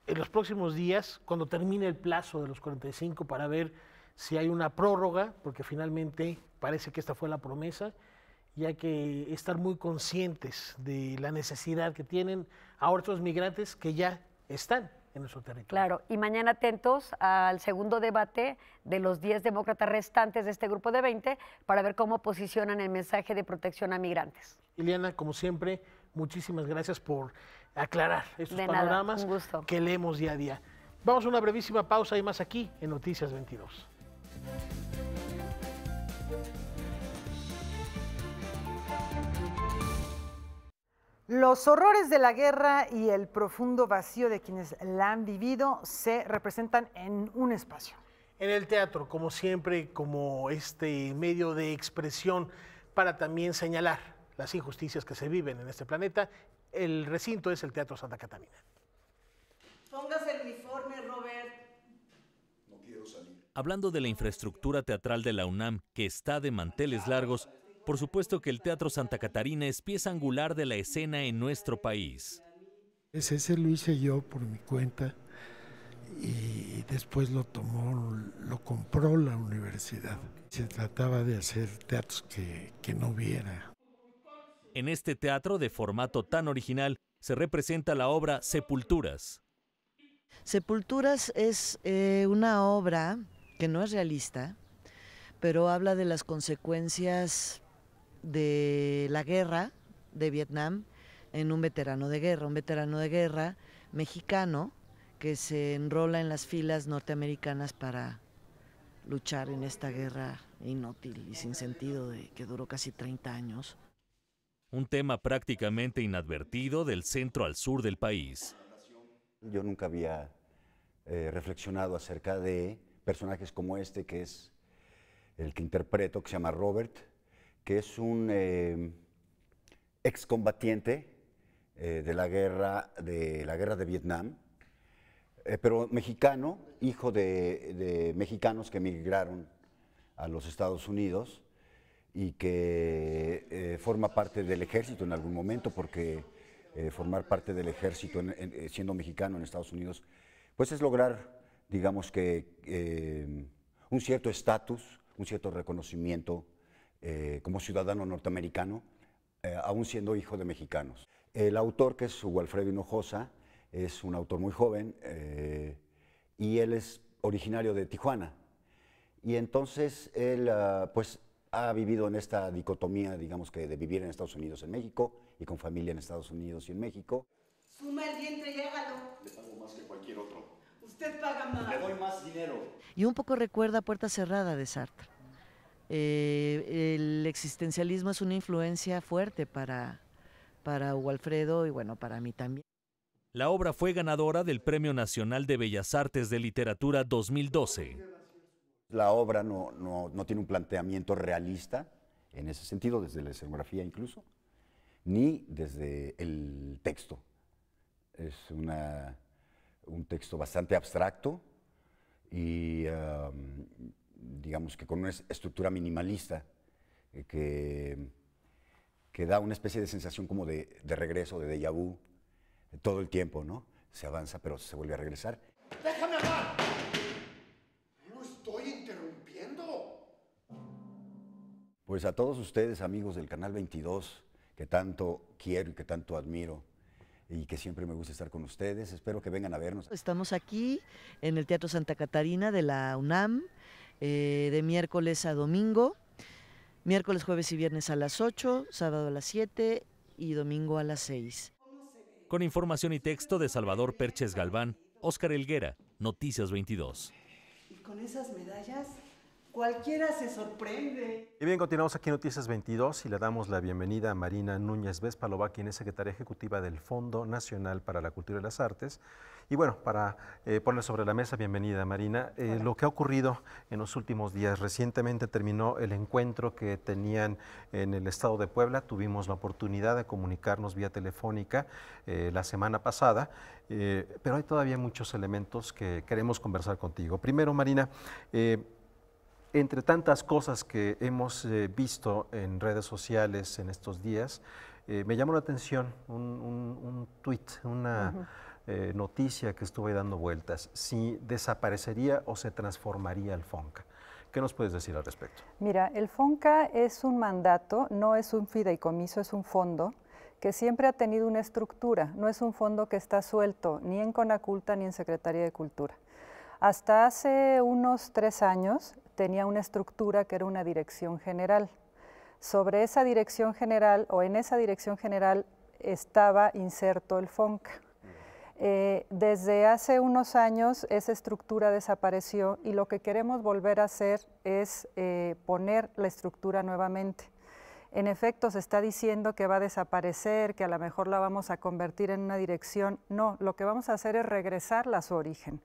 en los próximos días, cuando termine el plazo de los 45 para ver si hay una prórroga, porque finalmente parece que esta fue la promesa, y que estar muy conscientes de la necesidad que tienen ahora estos migrantes que ya están en nuestro territorio. Claro, y mañana atentos al segundo debate de los 10 demócratas restantes de este grupo de 20 para ver cómo posicionan el mensaje de protección a migrantes. Ileana, como siempre, muchísimas gracias por aclarar estos panoramas que leemos día a día. Vamos a una brevísima pausa y más aquí en Noticias 22. Los horrores de la guerra y el profundo vacío de quienes la han vivido se representan en un espacio. En el teatro, como siempre, como este medio de expresión para también señalar las injusticias que se viven en este planeta, el recinto es el Teatro Santa Catalina. Póngase el uniforme, Robert. No quiero salir. Hablando de la infraestructura teatral de la UNAM, que está de manteles largos, por supuesto que el Teatro Santa Catarina es pieza angular de la escena en nuestro país. Ese lo hice yo por mi cuenta y después lo tomó, lo compró la universidad. Se trataba de hacer teatros que, no hubiera. En este teatro de formato tan original se representa la obra Sepulturas. Sepulturas es eh, una obra que no es realista, pero habla de las consecuencias de la guerra de Vietnam en un veterano de guerra, un veterano de guerra mexicano que se enrola en las filas norteamericanas para luchar en esta guerra inútil y sin sentido de, que duró casi 30 años. Un tema prácticamente inadvertido del centro al sur del país. Yo nunca había eh, reflexionado acerca de personajes como este, que es el que interpreto, que se llama Robert, que es un eh, excombatiente eh, de, la guerra, de la guerra de Vietnam, eh, pero mexicano, hijo de, mexicanos que emigraron a los Estados Unidos y que forma parte del ejército en algún momento, porque formar parte del ejército siendo mexicano en Estados Unidos, pues es lograr, digamos que, un cierto estatus, un cierto reconocimiento eh, como ciudadano norteamericano, eh, aún siendo hijo de mexicanos. El autor, que es su Alfredo Hinojosa, es un autor muy joven eh, y él es originario de Tijuana. Y entonces él ah, pues, ha vivido en esta dicotomía, digamos que de vivir en Estados Unidos, en México, y con familia en Estados Unidos y en México. Suma el vientre y hágalo. Le pago más que cualquier otro. Usted paga más. Le doy más dinero. Y un poco recuerda Puerta Cerrada de Sartre. Eh, el existencialismo es una influencia fuerte para, para Hugo Alfredo y bueno, para mí también. La obra fue ganadora del Premio Nacional de Bellas Artes de Literatura 2012. La obra no, tiene un planteamiento realista, en ese sentido, desde la escenografía incluso, ni desde el texto. Es un texto bastante abstracto y digamos que con una estructura minimalista eh, que, que, da una especie de sensación como de, de regreso, de déjà vu, eh, todo el tiempo, ¿no? Se avanza, pero se vuelve a regresar. ¡Déjame hablar! ¡No estoy interrumpiendo! Pues a todos ustedes, amigos del Canal 22, que tanto quiero y que tanto admiro, y que siempre me gusta estar con ustedes. Espero que vengan a vernos. Estamos aquí en el Teatro Santa Catarina de la UNAM. Eh, de miércoles a domingo, miércoles, jueves y viernes a las 8, sábado a las 7 y domingo a las 6. Con información y texto de Salvador Perches Galván, Óscar Elguera, Noticias 22. con esas medallas... Cualquiera se sorprende. Y bien, continuamos aquí en Noticias 22 y le damos la bienvenida a Marina Núñez Vespalova, quien es secretaria ejecutiva del Fondo Nacional para la Cultura y las Artes. Y bueno, para eh, poner sobre la mesa, bienvenida Marina, eh, lo que ha ocurrido en los últimos días. Recientemente terminó el encuentro que tenían en el estado de Puebla. Tuvimos la oportunidad de comunicarnos vía telefónica eh, la semana pasada, pero hay todavía muchos elementos que queremos conversar contigo. Primero, Marina, entre tantas cosas que hemos eh, visto en redes sociales en estos días, eh, me llamó la atención un, tweet, una eh, noticia que estuve dando vueltas, si desaparecería o se transformaría el FONCA. ¿Qué nos puedes decir al respecto? Mira, el FONCA es un mandato, no es un fideicomiso, es un fondo que siempre ha tenido una estructura, no es un fondo que está suelto ni en Conaculta ni en Secretaría de Cultura. Hasta hace unos tres años tenía una estructura que era una dirección general. Sobre esa dirección general o en esa dirección general estaba inserto el FONCA. Eh, desde hace unos años esa estructura desapareció y lo que queremos volver a hacer es eh, poner la estructura nuevamente. En efecto, se está diciendo que va a desaparecer, que a lo mejor la vamos a convertir en una dirección. No, lo que vamos a hacer es regresarla a su origen.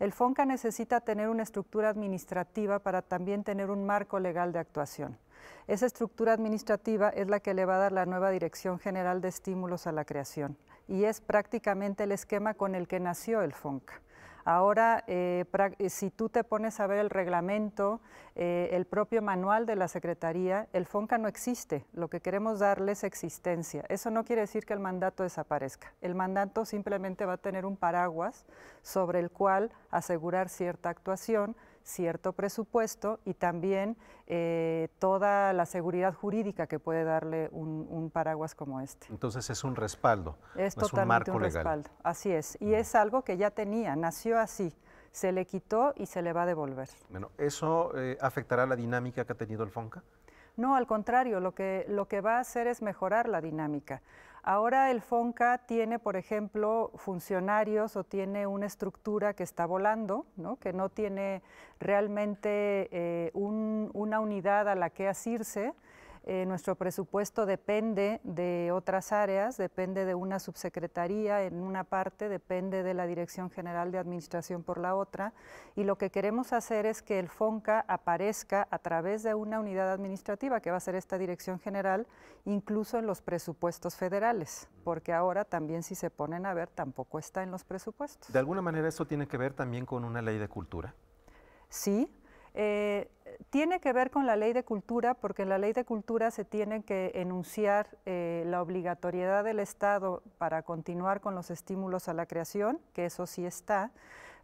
El FONCA necesita tener una estructura administrativa para también tener un marco legal de actuación. Esa estructura administrativa es la que le va a dar la nueva Dirección General de Estímulos a la Creación y es prácticamente el esquema con el que nació el FONCA. Ahora, eh, eh, si tú te pones a ver el reglamento, eh, el propio manual de la Secretaría, el FONCA no existe. Lo que queremos darle es existencia. Eso no quiere decir que el mandato desaparezca. El mandato simplemente va a tener un paraguas sobre el cual asegurar cierta actuación cierto presupuesto y también eh, toda la seguridad jurídica que puede darle un, paraguas como este. Entonces es un respaldo. Es, totalmente es un, respaldo, así es. Y mm. es algo que ya tenía, nació así se le quitó y se le va a devolver. Bueno, ¿eso eh, afectará la dinámica que ha tenido el FONCA? No, al contrario, lo que, lo que va a hacer es mejorar la dinámica. Ahora el FONCA tiene, por ejemplo, funcionarios o tiene una estructura que está volando, que no tiene realmente eh, una unidad a la que asirse, eh, nuestro presupuesto depende de otras áreas, depende de una subsecretaría en una parte, depende de la Dirección General de Administración por la otra, y lo que queremos hacer es que el FONCA aparezca a través de una unidad administrativa, que va a ser esta Dirección General, incluso en los presupuestos federales, porque ahora también si se ponen a ver, tampoco está en los presupuestos. ¿De alguna manera eso tiene que ver también con una ley de cultura? Sí, eh, tiene que ver con la ley de cultura, porque en la ley de cultura se tiene que enunciar eh, la obligatoriedad del Estado para continuar con los estímulos a la creación, que eso sí está,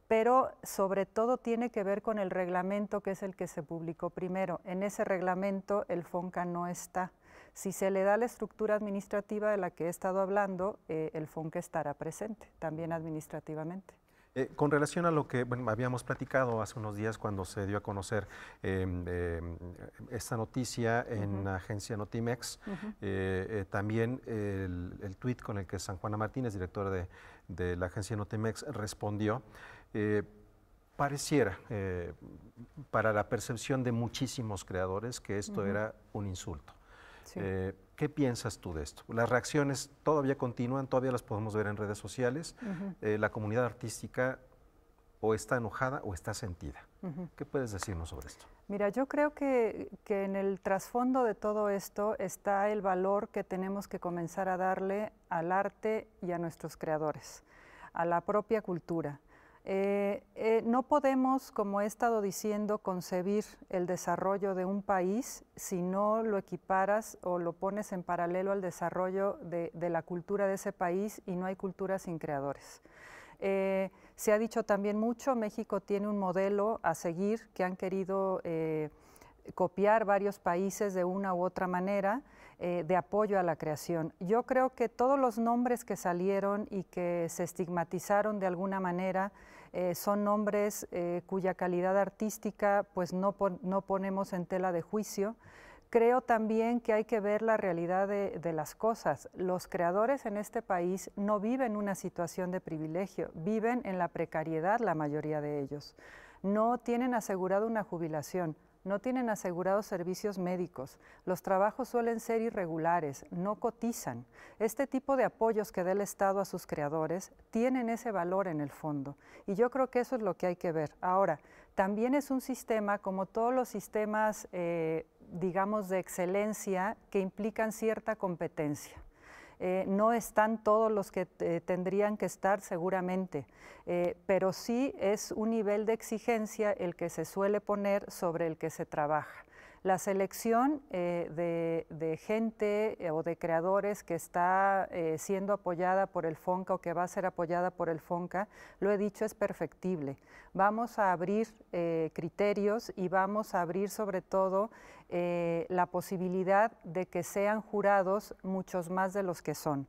pero sobre todo tiene que ver con el reglamento que es el que se publicó primero. En ese reglamento el FONCA no está. Si se le da la estructura administrativa de la que he estado hablando, eh, el FONCA estará presente, también administrativamente. Eh, con relación a lo que habíamos platicado hace unos días cuando se dio a conocer em, em, esta noticia en la agencia Notimex, eh, eh, también el, tuit con el que San Juana Martínez, directora de, la agencia Notimex, respondió. Pareciera, para la percepción de muchísimos creadores, que esto era un insulto. ¿Qué piensas tú de esto? Las reacciones todavía continúan, todavía las podemos ver en redes sociales. Eh, la comunidad artística o está enojada o está sentida. ¿Qué puedes decirnos sobre esto? Mira, yo creo que, que, en el trasfondo de todo esto está el valor que tenemos que comenzar a darle al arte y a nuestros creadores, a la propia cultura. Eh, eh, no podemos, como he estado diciendo, concebir el desarrollo de un país si no lo equiparas o lo pones en paralelo al desarrollo de, la cultura de ese país y no hay cultura sin creadores. Eh, se ha dicho también mucho, México tiene un modelo a seguir que han querido copiar varios países de una u otra manera de apoyo a la creación. Yo creo que todos los nombres que salieron y que se estigmatizaron de alguna manera eh, son nombres eh, cuya calidad artística pues no, ponemos en tela de juicio. Creo también que hay que ver la realidad de, de las cosas. Los creadores en este país no viven una situación de privilegio, viven en la precariedad la mayoría de ellos. No tienen asegurado una jubilación no tienen asegurados servicios médicos, los trabajos suelen ser irregulares, no cotizan. Este tipo de apoyos que da el Estado a sus creadores tienen ese valor en el fondo y yo creo que eso es lo que hay que ver. Ahora, también es un sistema, como todos los sistemas, eh, digamos, de excelencia que implican cierta competencia. Eh, no están todos los que eh, tendrían que estar seguramente, eh, pero sí es un nivel de exigencia el que se suele poner sobre el que se trabaja la selección eh, de, gente eh, o de creadores que está eh, siendo apoyada por el FONCA o que va a ser apoyada por el FONCA, lo he dicho, es perfectible. Vamos a abrir criterios y vamos a abrir sobre todo la posibilidad de que sean jurados muchos más de los que son.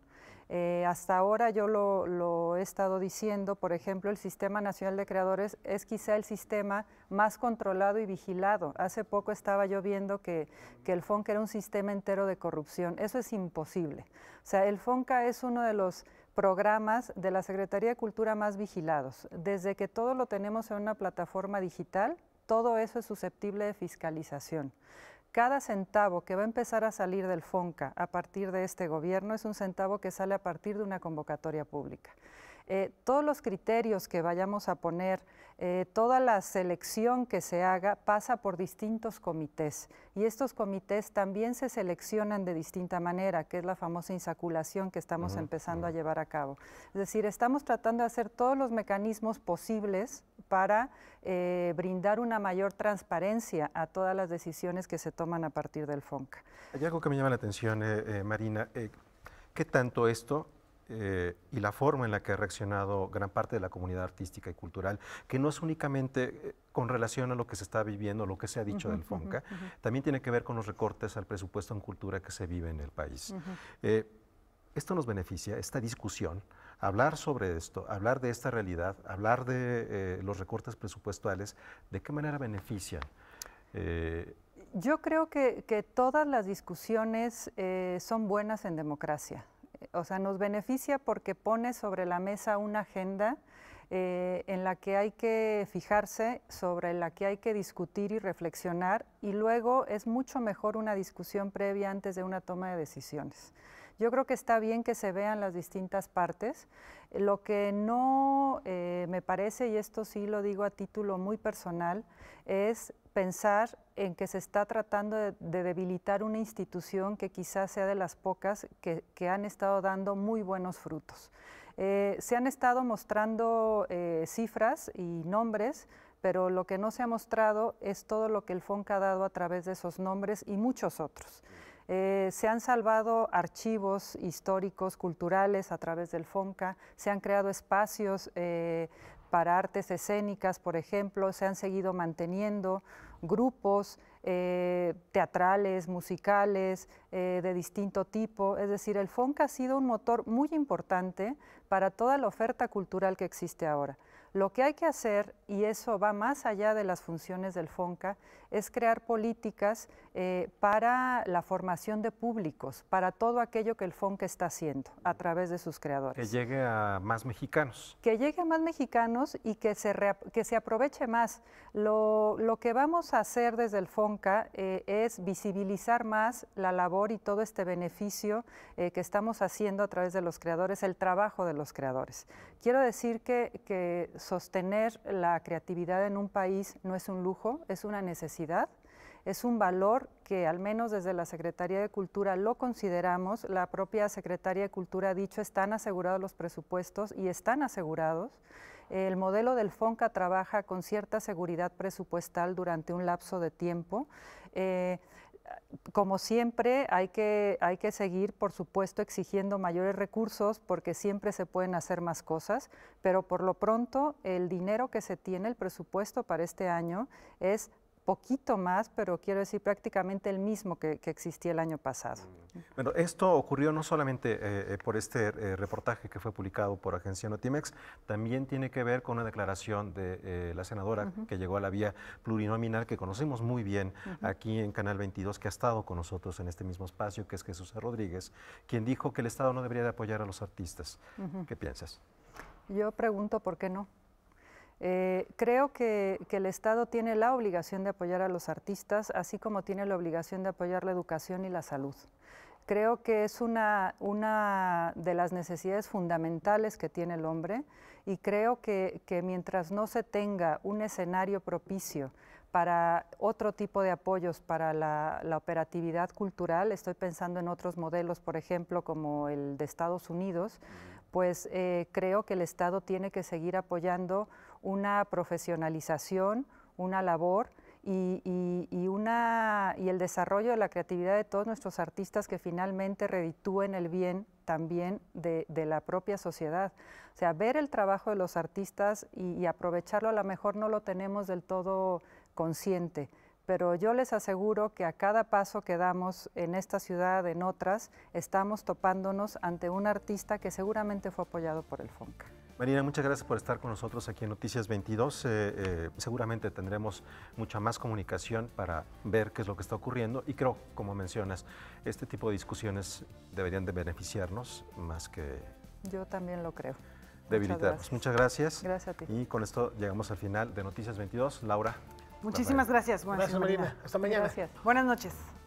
Eh, hasta ahora yo lo, he estado diciendo, por ejemplo, el Sistema Nacional de Creadores es quizá el sistema más controlado y vigilado. Hace poco estaba yo viendo que el FONCA era un sistema entero de corrupción. Eso es imposible. O sea, el FONCA es uno de los programas de la Secretaría de Cultura más vigilados. Desde que todo lo tenemos en una plataforma digital, todo eso es susceptible de fiscalización. Cada centavo que va a empezar a salir del FONCA a partir de este gobierno es un centavo que sale a partir de una convocatoria pública. Eh, todos los criterios que vayamos a poner, eh, toda la selección que se haga pasa por distintos comités y estos comités también se seleccionan de distinta manera, que es la famosa insaculación que estamos empezando a llevar a cabo. Es decir, estamos tratando de hacer todos los mecanismos posibles para eh, brindar una mayor transparencia a todas las decisiones que se toman a partir del FONCA. Hay algo que me llama la atención, Marina. ¿Qué tanto esto eh, y la forma en la que ha reaccionado gran parte de la comunidad artística y cultural, que no es únicamente eh, con relación a lo que se está viviendo, lo que se ha dicho del FONCA, también tiene que ver con los recortes al presupuesto en cultura que se vive en el país. Eh, esto nos beneficia, esta discusión, hablar sobre esto, hablar de esta realidad, hablar de los recortes presupuestales, ¿de qué manera benefician? Yo creo que todas las discusiones son buenas en democracia o sea, nos beneficia porque pone sobre la mesa una agenda eh, en la que hay que fijarse, sobre la que hay que discutir y reflexionar, y luego es mucho mejor una discusión previa antes de una toma de decisiones. Yo creo que está bien que se vean las distintas partes. Lo que no eh, me parece, y esto sí lo digo a título muy personal, es pensar en que se está tratando de, debilitar una institución que quizás sea de las pocas que, han estado dando muy buenos frutos. Eh, se han estado mostrando eh, cifras y nombres, pero lo que no se ha mostrado es todo lo que el Fonca ha dado a través de esos nombres y muchos otros. Eh, se han salvado archivos históricos, culturales a través del FONCA, se han creado espacios eh, para artes escénicas, por ejemplo, se han seguido manteniendo grupos eh, teatrales, musicales, de distinto tipo. Es decir, el FONCA ha sido un motor muy importante para toda la oferta cultural que existe ahora. Lo que hay que hacer, y eso va más allá de las funciones del FONCA, es crear políticas eh, para la formación de públicos, para todo aquello que el FONCA está haciendo a través de sus creadores. Que llegue a más mexicanos. Que llegue a más mexicanos y que se, que se aproveche más. Lo, que vamos a hacer desde el FONCA eh, es visibilizar más la labor y todo este beneficio eh, que estamos haciendo a través de los creadores, el trabajo de los creadores. Quiero decir que, que sostener la creatividad en un país no es un lujo, es una necesidad, es un valor que al menos desde la Secretaría de Cultura lo consideramos, la propia Secretaría de Cultura ha dicho están asegurados los presupuestos y están asegurados. El modelo del FONCA trabaja con cierta seguridad presupuestal durante un lapso de tiempo. Eh, como siempre, hay que, hay que seguir, por supuesto, exigiendo mayores recursos porque siempre se pueden hacer más cosas, pero por lo pronto el dinero que se tiene, el presupuesto para este año, es poquito más, pero quiero decir prácticamente el mismo que, existía el año pasado. Bueno, esto ocurrió no solamente eh, eh, por este eh, reportaje que fue publicado por Agencia Notimex, también tiene que ver con una declaración de la senadora que llegó a la vía plurinominal, que conocemos muy bien aquí en Canal 22, que ha estado con nosotros en este mismo espacio, que es Jesús e. Rodríguez, quien dijo que el Estado no debería de apoyar a los artistas. ¿Qué piensas? Yo pregunto por qué no. Eh, creo que, el Estado tiene la obligación de apoyar a los artistas, así como tiene la obligación de apoyar la educación y la salud. Creo que es una, de las necesidades fundamentales que tiene el hombre y creo que, mientras no se tenga un escenario propicio para otro tipo de apoyos para la, operatividad cultural, estoy pensando en otros modelos, por ejemplo, como el de Estados Unidos, pues eh, creo que el Estado tiene que seguir apoyando una profesionalización, una labor y, una, y el desarrollo de la creatividad de todos nuestros artistas que finalmente reditúen el bien también de, la propia sociedad. O sea, ver el trabajo de los artistas y, aprovecharlo a lo mejor no lo tenemos del todo consciente pero yo les aseguro que a cada paso que damos en esta ciudad, en otras, estamos topándonos ante un artista que seguramente fue apoyado por el FONCA. Marina, muchas gracias por estar con nosotros aquí en Noticias 22. Eh, eh, seguramente tendremos mucha más comunicación para ver qué es lo que está ocurriendo y creo, como mencionas, este tipo de discusiones deberían de beneficiarnos más que... Yo también lo creo. Debilitarnos. Muchas gracias. gracias. a ti. Y con esto llegamos al final de Noticias 22. Laura. Muchísimas gracias. Buenas gracias, Marina. Marina. Hasta mañana. Gracias. Buenas noches.